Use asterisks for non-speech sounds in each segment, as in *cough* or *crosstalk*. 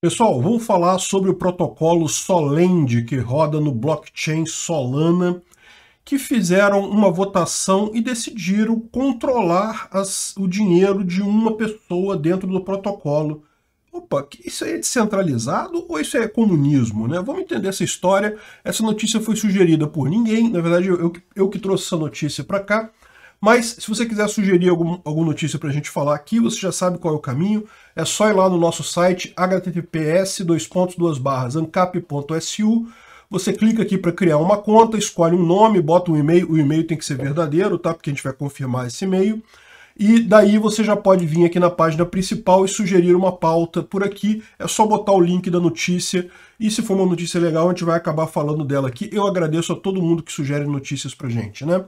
Pessoal, vou falar sobre o protocolo Solend que roda no blockchain Solana, que fizeram uma votação e decidiram controlar as, o dinheiro de uma pessoa dentro do protocolo. Opa, isso aí é descentralizado ou isso é comunismo? Né? Vamos entender essa história. Essa notícia foi sugerida por ninguém, na verdade eu, eu que trouxe essa notícia para cá. Mas se você quiser sugerir algum, alguma notícia para a gente falar aqui, você já sabe qual é o caminho. É só ir lá no nosso site https ancap.su. Você clica aqui para criar uma conta, escolhe um nome, bota um e-mail. O e-mail tem que ser verdadeiro, tá? Porque a gente vai confirmar esse e-mail. E daí você já pode vir aqui na página principal e sugerir uma pauta por aqui. É só botar o link da notícia. E se for uma notícia legal, a gente vai acabar falando dela aqui. Eu agradeço a todo mundo que sugere notícias pra gente, né?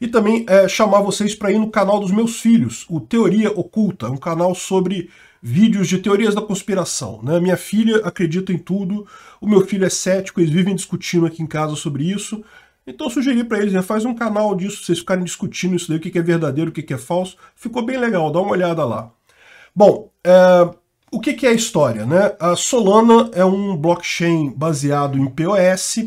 E também é, chamar vocês para ir no canal dos meus filhos, o Teoria Oculta, um canal sobre vídeos de teorias da conspiração. Né? Minha filha acredita em tudo, o meu filho é cético, eles vivem discutindo aqui em casa sobre isso. Então eu sugeri para eles, né, faz um canal disso, vocês ficarem discutindo isso daí, o que, é verdadeiro, o que, é falso. Ficou bem legal, dá uma olhada lá. Bom, é, o que, é a história? Né? A Solana é um blockchain baseado em POS,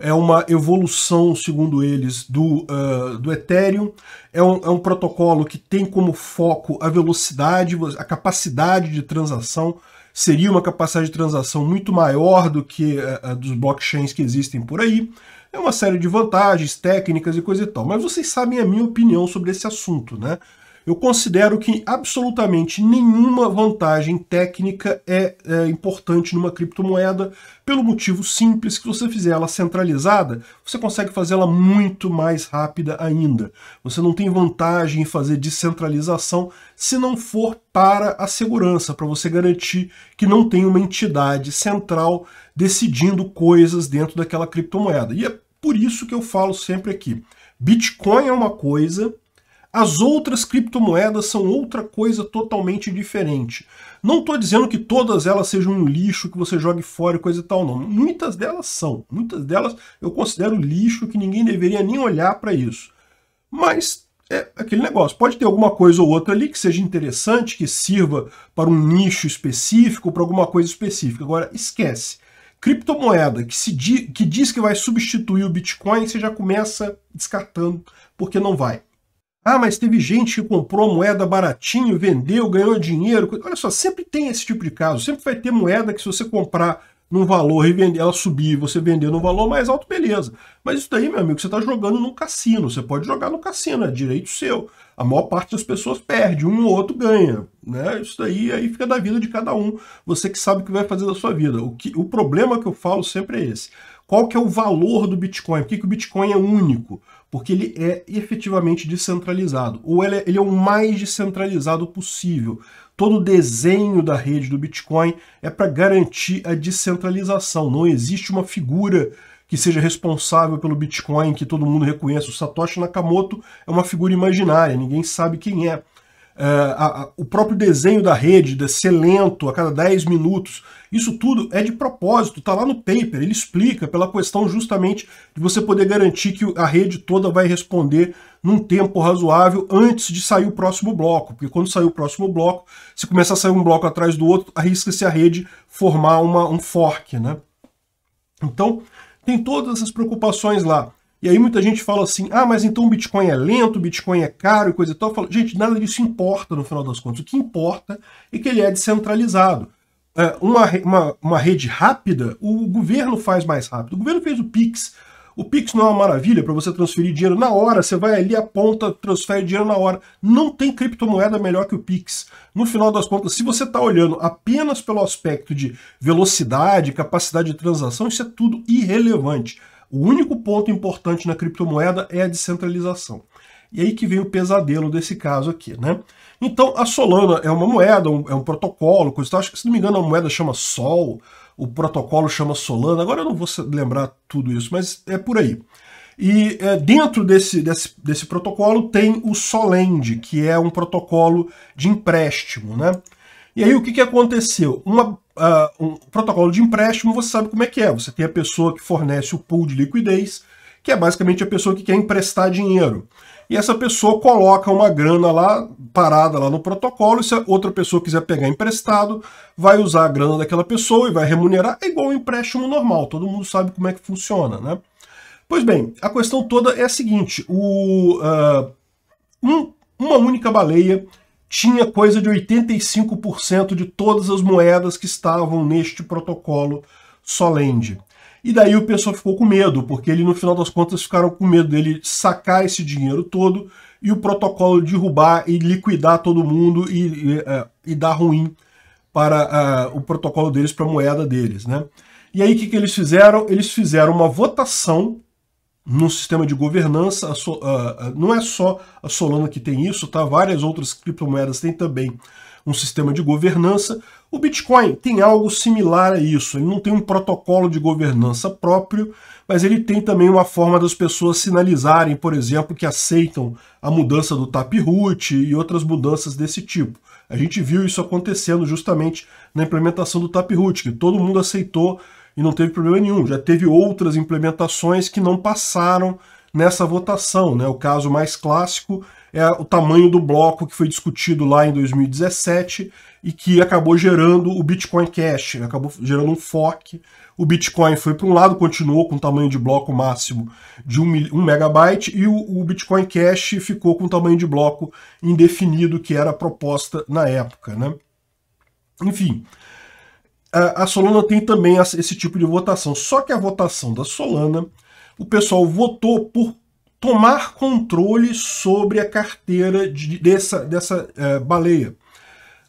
é uma evolução, segundo eles, do, uh, do Ethereum. É um, é um, protocolo que tem como foco a velocidade, a capacidade de transação. Seria uma capacidade de transação muito maior do que a, é, a é, dos blockchains que existem por aí. É uma série de vantagens técnicas e coisa e tal, mas vocês sabem a minha opinião sobre esse assunto, né? eu considero que absolutamente nenhuma vantagem técnica é, é, importante numa criptomoeda, pelo motivo simples que se você fizer ela centralizada, você consegue fazê-la muito mais rápida ainda. Você não tem vantagem em fazer descentralização se não for para a segurança, para você garantir que não tem uma entidade central decidindo coisas dentro daquela criptomoeda. E é por isso que eu falo sempre aqui. Bitcoin é uma coisa, as outras criptomoedas são outra coisa totalmente diferente. Não estou dizendo que todas elas sejam um lixo que você jogue fora e coisa e tal, não. Muitas delas são. Muitas delas eu considero lixo que ninguém deveria nem olhar para isso. Mas é aquele negócio. Pode ter alguma coisa ou outra ali que seja interessante, que sirva para um nicho específico, para alguma coisa específica. Agora, esquece. Criptomoeda que, se di que diz que vai substituir o Bitcoin, você já começa descartando, porque não vai. Ah, mas teve gente que comprou moeda baratinho, vendeu, ganhou dinheiro. Olha só, sempre tem esse tipo de caso. Sempre vai ter moeda que se você comprar num valor e vender, ela subir, você vender num valor mais alto, beleza. Mas isso daí, meu amigo, você está jogando num cassino. Você pode jogar no cassino, é direito seu. A maior parte das pessoas perde, um ou outro ganha. Né? Isso daí aí fica da vida de cada um. Você que sabe o que vai fazer da sua vida. O, que, o problema que eu falo sempre é esse. Qual que é o valor do Bitcoin? Por que, que o Bitcoin é único? porque ele é efetivamente descentralizado, ou ele é, ele é o mais descentralizado possível. Todo o desenho da rede do Bitcoin é para garantir a descentralização. Não existe uma figura que seja responsável pelo Bitcoin, que todo mundo reconheça. O Satoshi Nakamoto é uma figura imaginária, ninguém sabe quem é. É, a, a, o próprio desenho da rede, de ser lento a cada 10 minutos, isso tudo é de propósito, está lá no paper, ele explica pela questão justamente de você poder garantir que a rede toda vai responder num tempo razoável antes de sair o próximo bloco, porque quando sair o próximo bloco, se começar a sair um bloco atrás do outro, arrisca-se a rede formar uma, um fork, né? Então, tem todas essas preocupações lá. E aí muita gente fala assim: ah, mas então o Bitcoin é lento, o Bitcoin é caro e coisa e tal. Eu falo, gente, nada disso importa no final das contas. O que importa é que ele é descentralizado. É, uma, uma, uma rede rápida, o governo faz mais rápido. O governo fez o Pix. O Pix não é uma maravilha para você transferir dinheiro na hora, você vai ali, aponta, transfere dinheiro na hora. Não tem criptomoeda melhor que o Pix. No final das contas, se você está olhando apenas pelo aspecto de velocidade, capacidade de transação, isso é tudo irrelevante. O único ponto importante na criptomoeda é a descentralização. E aí que vem o pesadelo desse caso aqui, né? Então, a Solana é uma moeda, um, é um protocolo, coisa tal. Acho que, se não me engano, a moeda chama Sol, o protocolo chama Solana. Agora eu não vou lembrar tudo isso, mas é por aí. E é, dentro desse, desse, desse protocolo tem o Solend, que é um protocolo de empréstimo, né? E aí o que, que aconteceu? Uma uh, um protocolo de empréstimo, você sabe como é que é. Você tem a pessoa que fornece o pool de liquidez, que é basicamente a pessoa que quer emprestar dinheiro. E essa pessoa coloca uma grana lá, parada lá no protocolo, e se a outra pessoa quiser pegar emprestado, vai usar a grana daquela pessoa e vai remunerar. É igual um empréstimo normal, todo mundo sabe como é que funciona, né? Pois bem, a questão toda é a seguinte, o, uh, um, uma única baleia tinha coisa de 85% de todas as moedas que estavam neste protocolo Solend. E daí o pessoal ficou com medo, porque ele no final das contas ficaram com medo dele sacar esse dinheiro todo e o protocolo derrubar e liquidar todo mundo e, e, é, e dar ruim para uh, o protocolo deles, para a moeda deles. Né? E aí o que, que eles fizeram? Eles fizeram uma votação num sistema de governança, so, uh, não é só a Solana que tem isso, tá? Várias outras criptomoedas têm também um sistema de governança. O Bitcoin tem algo similar a isso. Ele não tem um protocolo de governança próprio, mas ele tem também uma forma das pessoas sinalizarem, por exemplo, que aceitam a mudança do Taproot e outras mudanças desse tipo. A gente viu isso acontecendo justamente na implementação do Taproot, que todo mundo aceitou e não teve problema nenhum. Já teve outras implementações que não passaram nessa votação. Né? O caso mais clássico é o tamanho do bloco que foi discutido lá em 2017 e que acabou gerando o Bitcoin Cash, né? acabou gerando um fork. O Bitcoin foi para um lado, continuou com o tamanho de bloco máximo de 1 um megabyte e o, o Bitcoin Cash ficou com o tamanho de bloco indefinido que era a proposta na época. Né? Enfim, é, a, Solana tem também esse tipo de votação. Só que a votação da Solana, o pessoal votou por tomar controle sobre a carteira de, dessa, dessa é, baleia.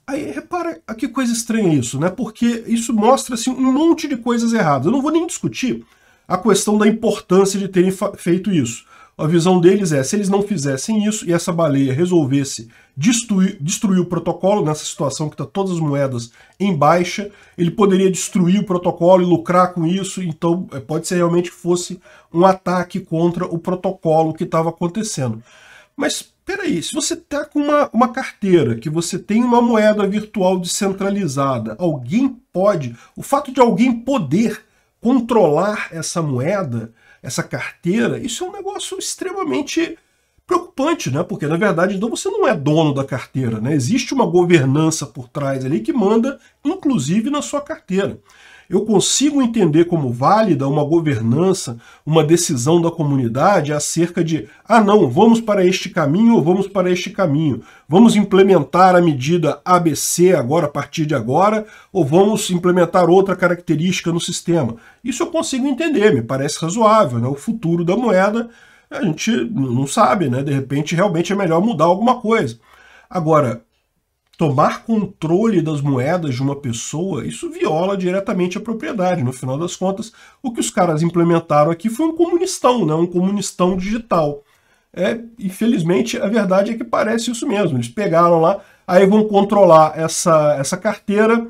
Aí repara ah, que coisa estranha isso, né? Porque isso mostra assim, um monte de coisas erradas. Eu não vou nem discutir a questão da importância de terem feito isso. A visão deles é, se eles não fizessem isso e essa baleia resolvesse destruir, destruir o protocolo nessa situação que está todas as moedas em baixa, ele poderia destruir o protocolo e lucrar com isso, então é, pode ser realmente que fosse um ataque contra o protocolo que estava acontecendo. Mas peraí, se você está com uma, uma carteira, que você tem uma moeda virtual descentralizada, alguém pode, o fato de alguém poder controlar essa moeda essa carteira, isso é um negócio extremamente preocupante, né? Porque na verdade então você não é dono da carteira, né? Existe uma governança por trás ali que manda, inclusive na sua carteira eu consigo entender como válida uma governança, uma decisão da comunidade acerca de, ah não, vamos para este caminho ou vamos para este caminho, vamos implementar a medida ABC agora, a partir de agora, ou vamos implementar outra característica no sistema. Isso eu consigo entender, me parece razoável, né? o futuro da moeda a gente não sabe, né? De repente realmente é melhor mudar alguma coisa. Agora, tomar controle das moedas de uma pessoa, isso viola diretamente a propriedade. No final das contas, o que os caras implementaram aqui foi um comunistão, né? um comunistão digital. É, infelizmente, a verdade é que parece isso mesmo. Eles pegaram lá, aí vão controlar essa, essa carteira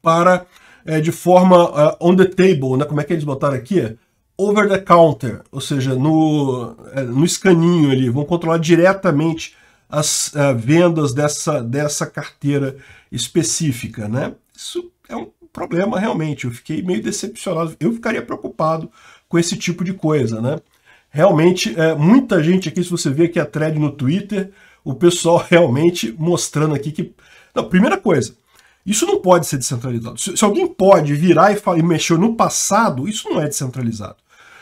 para é, de forma uh, on the table, né? como é que eles botaram aqui? Over the counter, ou seja, no, é, no escaninho ali, vão controlar diretamente as uh, vendas dessa, dessa carteira específica, né? Isso é um problema realmente. Eu fiquei meio decepcionado. Eu ficaria preocupado com esse tipo de coisa, né? Realmente, é, muita gente aqui, se você vê aqui a thread no Twitter, o pessoal *laughs* realmente mostrando aqui que. Não, primeira coisa, isso não pode ser descentralizado. Se, se alguém pode virar e, e mexer no passado, isso não é descentralizado.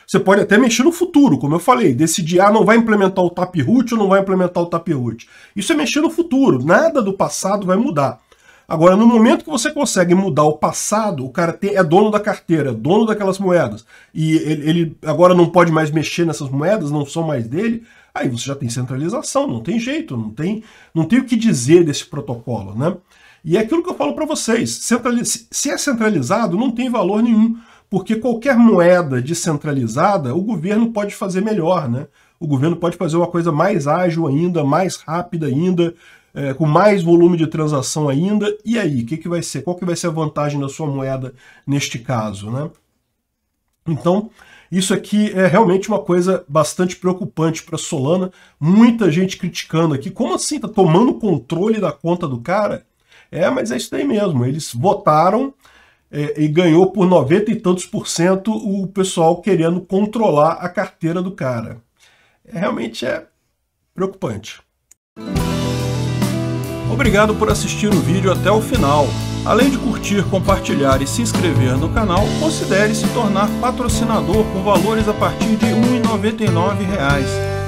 Você pode até mexer no futuro, como eu falei, decidir, ah, não vai implementar o Taproot ou não vai implementar o Taproot. Isso é mexer no futuro, nada do passado vai mudar. Agora, no momento que você consegue mudar o passado, o cara é dono da carteira, é dono daquelas moedas, e ele, agora não pode mais mexer nessas moedas, não são mais dele, aí você já tem centralização, não tem jeito, não tem, não tem o que dizer desse protocolo, né? E é aquilo que eu falo para vocês, se é centralizado, não tem valor nenhum porque qualquer moeda descentralizada o governo pode fazer melhor, né? O governo pode fazer uma coisa mais ágil ainda, mais rápida ainda, é, com mais volume de transação ainda. E aí, o que, que vai ser? Qual que vai ser a vantagem da sua moeda neste caso, né? Então, isso aqui é realmente uma coisa bastante preocupante para Solana. Muita gente criticando aqui. Como assim? Tá tomando controle da conta do cara? É, mas é isso aí mesmo. Eles votaram é, e ganhou por 90 e tantos por cento o pessoal querendo controlar a carteira do cara. É, realmente é preocupante. Obrigado por assistir o vídeo até o final. Além de curtir, compartilhar e se inscrever no canal, considere se tornar patrocinador com valores a partir de R$ 1,99